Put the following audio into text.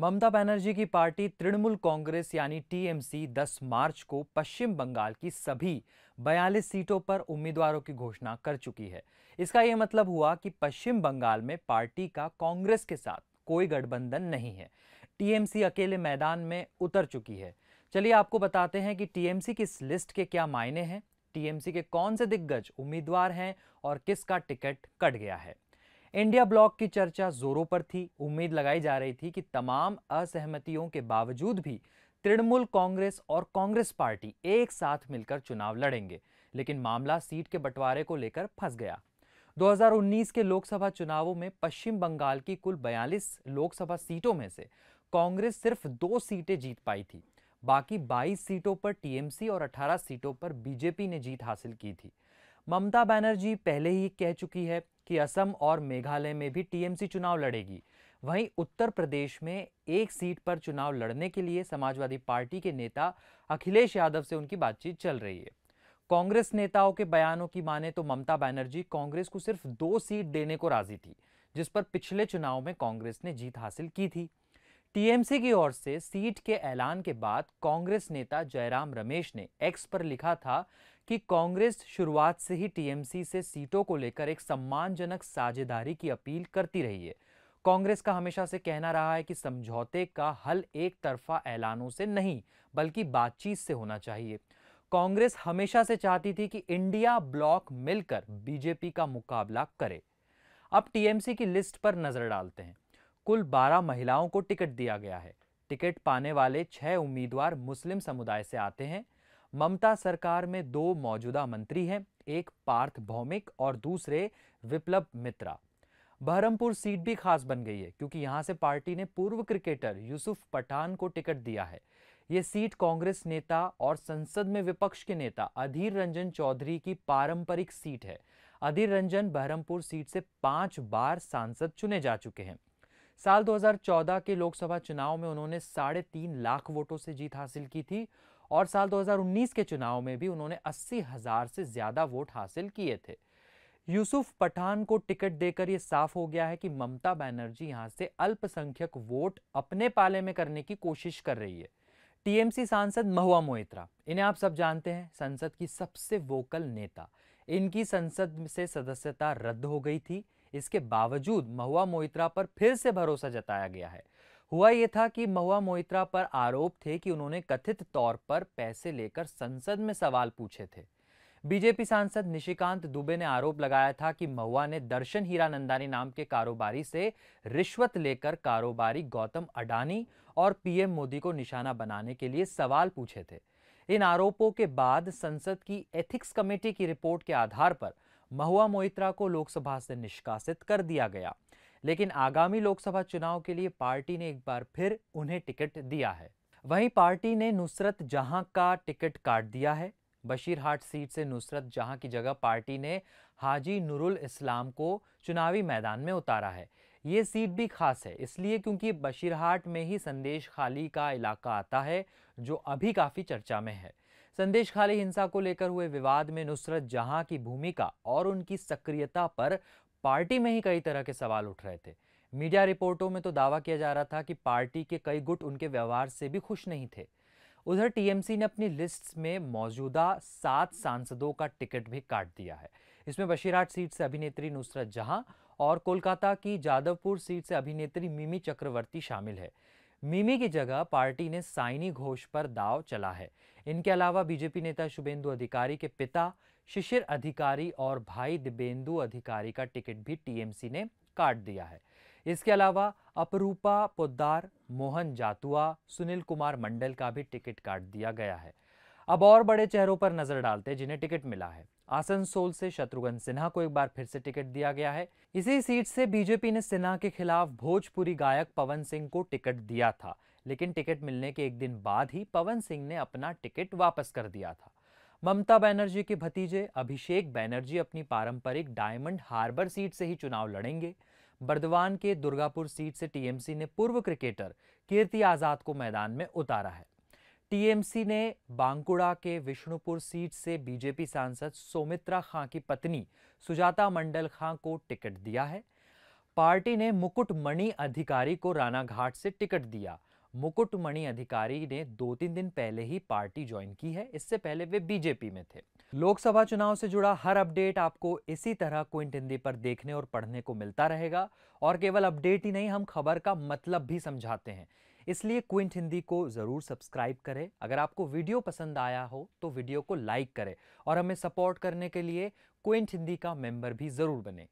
ममता बनर्जी की पार्टी तृणमूल कांग्रेस यानी टीएमसी 10 मार्च को पश्चिम बंगाल की सभी 42 सीटों पर उम्मीदवारों की घोषणा कर चुकी है इसका यह मतलब हुआ कि पश्चिम बंगाल में पार्टी का कांग्रेस के साथ कोई गठबंधन नहीं है टीएमसी अकेले मैदान में उतर चुकी है चलिए आपको बताते हैं कि टीएमसी की इस लिस्ट के क्या मायने हैं टीएमसी के कौन से दिग्गज उम्मीदवार हैं और किसका टिकट कट गया है इंडिया ब्लॉक की चर्चा जोरों पर थी उम्मीद लगाई जा रही थी कि तमाम असहमतियों के बावजूद भी तृणमूल कांग्रेस और कांग्रेस पार्टी एक साथ मिलकर चुनाव लड़ेंगे लेकिन मामला सीट के बंटवारे को लेकर फंस गया 2019 के लोकसभा चुनावों में पश्चिम बंगाल की कुल 42 लोकसभा सीटों में से कांग्रेस सिर्फ दो सीटें जीत पाई थी बाकी 22 सीटों पर टीएमसी और 18 सीटों पर बीजेपी ने जीत हासिल की थी ममता बनर्जी पहले ही कह चुकी है कि असम और मेघालय में भी टीएमसी चुनाव लड़ेगी वहीं उत्तर प्रदेश में एक सीट पर चुनाव लड़ने के लिए समाजवादी पार्टी के नेता अखिलेश यादव से उनकी बातचीत चल रही है कांग्रेस नेताओं के बयानों की माने तो ममता बनर्जी कांग्रेस को सिर्फ दो सीट देने को राजी थी जिस पर पिछले चुनाव में कांग्रेस ने जीत हासिल की थी टीएमसी की ओर से सीट के ऐलान के बाद कांग्रेस नेता जयराम रमेश ने एक्स पर लिखा था कि कांग्रेस शुरुआत से ही टीएमसी से सीटों को लेकर एक सम्मानजनक साझेदारी की अपील करती रही है कांग्रेस का हमेशा से कहना रहा है कि समझौते का हल एक तरफा ऐलानों से नहीं बल्कि बातचीत से होना चाहिए कांग्रेस हमेशा से चाहती थी कि इंडिया ब्लॉक मिलकर बीजेपी का मुकाबला करे अब टीएमसी की लिस्ट पर नजर डालते हैं कुल 12 महिलाओं को टिकट दिया गया है टिकट पाने वाले छह उम्मीदवार मुस्लिम समुदाय से आते हैं ममता सरकार में दो मौजूदा मंत्री हैं एक पार्थ भौमिक और दूसरे विप्लव मित्रा बहरमपुर सीट भी खास बन गई है क्योंकि यहां से पार्टी ने पूर्व क्रिकेटर यूसुफ पठान को टिकट दिया है ये सीट कांग्रेस नेता और संसद में विपक्ष के नेता अधीर रंजन चौधरी की पारंपरिक सीट है अधीर रंजन बहरमपुर सीट से पांच बार सांसद चुने जा चुके हैं साल 2014 के लोकसभा चुनाव में उन्होंने साढ़े तीन लाख वोटों से जीत हासिल की थी और साल 2019 के चुनाव में भी उन्होंने अस्सी हजार से ज्यादा वोट हासिल किए थे यूसुफ पठान को टिकट देकर यह साफ हो गया है कि ममता बनर्जी यहां से अल्पसंख्यक वोट अपने पाले में करने की कोशिश कर रही है टीएमसी सांसद महुआ मोहित्रा इन्हें आप सब जानते हैं संसद की सबसे वोकल नेता इनकी संसद से सदस्यता रद्द हो गई थी इसके बावजूद महुआ मोइत्रा पर फिर से भरोसा जताया गया है हुआ यह था कि महुआ मोइत्रा पर आरोप थे कि उन्होंने कथित तौर पर पैसे लेकर संसद में सवाल पूछे थे बीजेपी सांसद निशिकांत दुबे ने आरोप लगाया था कि महुआ ने दर्शन हीरा नंदानी नाम के कारोबारी से रिश्वत लेकर कारोबारी गौतम अडानी और पीएम मोदी को निशाना बनाने के लिए सवाल पूछे थे इन आरोपों के बाद संसद की एथिक्स कमेटी की रिपोर्ट के आधार पर महुआ मोइत्रा को लोकसभा से निष्कासित कर दिया गया लेकिन आगामी लोकसभा चुनाव के लिए पार्टी ने एक बार फिर उन्हें टिकट दिया है वहीं पार्टी ने नुसरत जहां का टिकट काट दिया है बशीरहाट सीट से नुसरत जहां की जगह पार्टी ने हाजी नुरुल इस्लाम को चुनावी मैदान में उतारा है ये सीट भी खास है इसलिए क्योंकि बशीरहाट में ही संदेश खाली का इलाका आता है जो अभी काफ़ी चर्चा में है संदेश खाली हिंसा को लेकर हुए विवाद में नुसरत जहां की भूमिका और उनकी सक्रियता पर पार्टी में ही कई तरह के सवाल उठ रहे थे मीडिया रिपोर्टों में तो दावा किया जा रहा था कि पार्टी के कई गुट उनके व्यवहार से भी खुश नहीं थे उधर टीएमसी ने अपनी लिस्ट में मौजूदा सात सांसदों का टिकट भी काट दिया है इसमें बशीरहाट सीट से अभिनेत्री नुसरत जहां और कोलकाता की जादवपुर सीट से अभिनेत्री मिमी चक्रवर्ती शामिल है मिमी की जगह पार्टी ने साइनी घोष पर दाव चला है इनके अलावा बीजेपी नेता शुभेंदु अधिकारी के पिता शिशिर अधिकारी और भाई दिबेंदु अधिकारी का टिकट भी टीएमसी ने काट दिया है इसके अलावा अपरूपा पोदार मोहन जातुआ सुनील कुमार मंडल का भी टिकट काट दिया गया है अब और बड़े चेहरों पर नजर डालते हैं जिन्हें टिकट मिला है आसनसोल से शत्रुघ्न सिन्हा को एक बार फिर से टिकट दिया गया है इसी सीट से बीजेपी ने सिन्हा के खिलाफ भोजपुरी गायक पवन सिंह को टिकट दिया था लेकिन टिकट मिलने के एक दिन बाद ही पवन सिंह ने अपना टिकट वापस कर दिया था ममता बनर्जी के भतीजे अभिषेक बैनर्जी अपनी पारंपरिक डायमंड हार्बर सीट से ही चुनाव लड़ेंगे बर्दवान के दुर्गापुर सीट से टीएमसी ने पूर्व क्रिकेटर कीर्ति आजाद को मैदान में उतारा है टीएमसी ने बांकुड़ा के विष्णुपुर सीट से बीजेपी सांसद सोमित्रा खां की पत्नी सुजाता मंडल खां को टिकट दिया है पार्टी ने मुकुटमणि अधिकारी को रानाघाट से टिकट दिया मुकुटमणि अधिकारी ने दो तीन दिन पहले ही पार्टी ज्वाइन की है इससे पहले वे बीजेपी में थे लोकसभा चुनाव से जुड़ा हर अपडेट आपको इसी तरह क्विंट हिंदी पर देखने और पढ़ने को मिलता रहेगा और केवल अपडेट ही नहीं हम खबर का मतलब भी समझाते हैं इसलिए क्विंट हिंदी को ज़रूर सब्सक्राइब करें अगर आपको वीडियो पसंद आया हो तो वीडियो को लाइक करें और हमें सपोर्ट करने के लिए क्विंट हिंदी का मेंबर भी ज़रूर बने